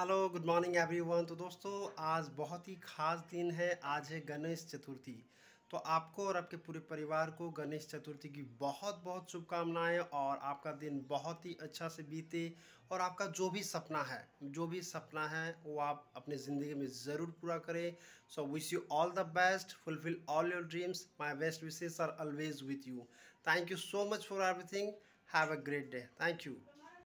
hello good morning everyone तो दोस्तों आज बहुत ही खास दिन है आज है गणेश चतुर्थी तो आपको और आपके पूरे परिवार को गणेश चतुर्थी की बहुत बहुत शुभकामनाएं और आपका दिन बहुत ही अच्छा से बीते और आपका जो भी सपना है जो भी सपना है वो आप अपने ज़िंदगी में ज़रूर पूरा करें so wish you all the best fulfil all your dreams my best wishes are always with you thank you so much for everything have a great day thank you